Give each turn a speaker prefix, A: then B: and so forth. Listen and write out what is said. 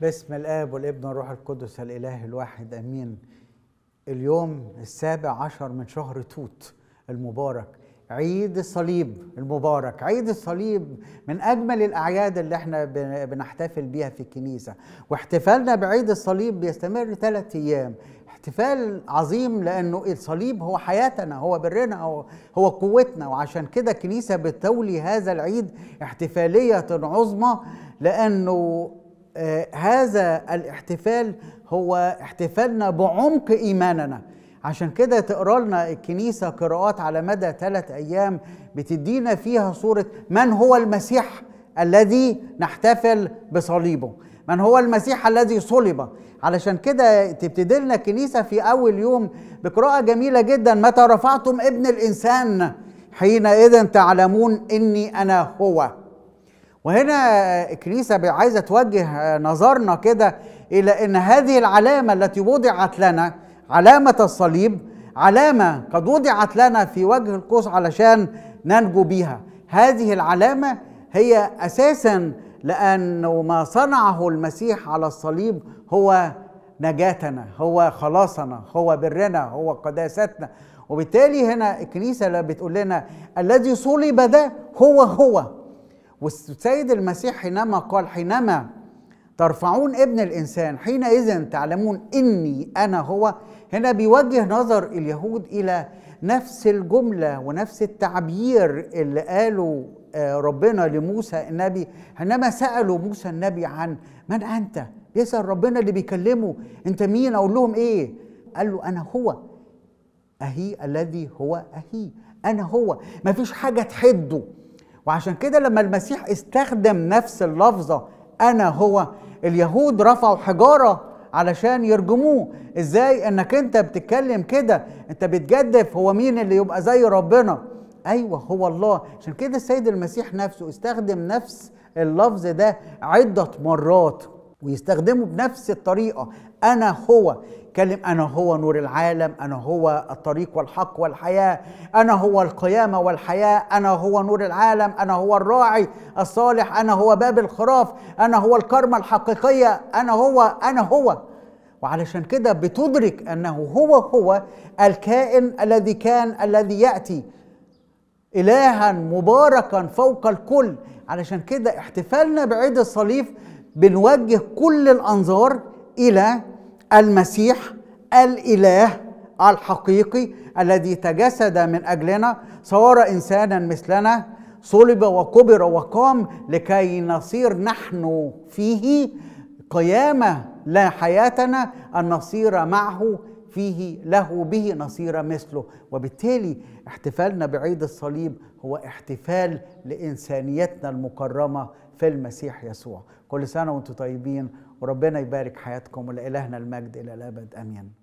A: باسم الاب والابن والروح القدس الاله الواحد امين اليوم السابع عشر من شهر توت المبارك عيد الصليب المبارك عيد الصليب من اجمل الاعياد اللي احنا بنحتفل بيها في الكنيسه واحتفالنا بعيد الصليب بيستمر ثلاثة ايام احتفال عظيم لانه الصليب هو حياتنا هو برنا هو, هو قوتنا وعشان كده الكنيسه بتولي هذا العيد احتفاليه عظمى لانه آه، هذا الاحتفال هو احتفالنا بعمق إيماننا عشان كده تقرا لنا الكنيسه قراءات على مدى ثلاث ايام بتدينا فيها صوره من هو المسيح الذي نحتفل بصليبه من هو المسيح الذي صلب علشان كده تبتدي لنا الكنيسه في اول يوم بقراءه جميله جدا متى رفعتم ابن الانسان حينئذ تعلمون اني انا هو وهنا الكنيسة عايزة توجه آه، نظرنا كده إلى أن هذه العلامة التي وضعت لنا علامة الصليب علامة قد وضعت لنا في وجه القوس علشان ننجو بيها هذه العلامة هي أساسا لأن ما صنعه المسيح على الصليب هو نجاتنا هو خلاصنا هو برنا هو قداستنا وبالتالي هنا الكنيسة بتقول لنا الذي صلب ده هو هو والسيد المسيح حينما قال حينما ترفعون ابن الانسان حينئذ تعلمون اني انا هو هنا بيوجه نظر اليهود الى نفس الجمله ونفس التعبير اللي قاله آه، ربنا لموسى النبي حينما سالوا موسى النبي عن من انت بيسال ربنا اللي بيكلمه انت مين اقول لهم ايه قال له انا هو اهي الذي هو اهي انا هو مفيش حاجه تحده وعشان كده لما المسيح استخدم نفس اللفظة أنا هو اليهود رفعوا حجارة علشان يرجموه ازاي انك انت بتتكلم كده انت بتجدف هو مين اللي يبقى زي ربنا ايوه هو الله عشان كده السيد المسيح نفسه استخدم نفس اللفظ ده عدة مرات ويستخدمه بنفس الطريقة أنا هو كلم أنا هو نور العالم أنا هو الطريق والحق والحياة أنا هو القيامة والحياة أنا هو نور العالم أنا هو الراعي الصالح أنا هو باب الخراف أنا هو الكرمة الحقيقية أنا هو أنا هو وعلشان كده بتدرك أنه هو هو الكائن الذي كان الذي يأتي إلها مباركا فوق الكل علشان كده احتفالنا بعيد الصليف بنوجه كل الأنظار الى المسيح الاله الحقيقي الذي تجسد من اجلنا صار انسانا مثلنا صلب وكبر وقام لكي نصير نحن فيه قيامه لا حياتنا ان نصير معه فيه له به نصير مثله وبالتالي احتفالنا بعيد الصليب هو احتفال لإنسانيتنا المكرمة في المسيح يسوع كل سنة وانتم طيبين وربنا يبارك حياتكم ولإلهنا المجد إلى الأبد أمين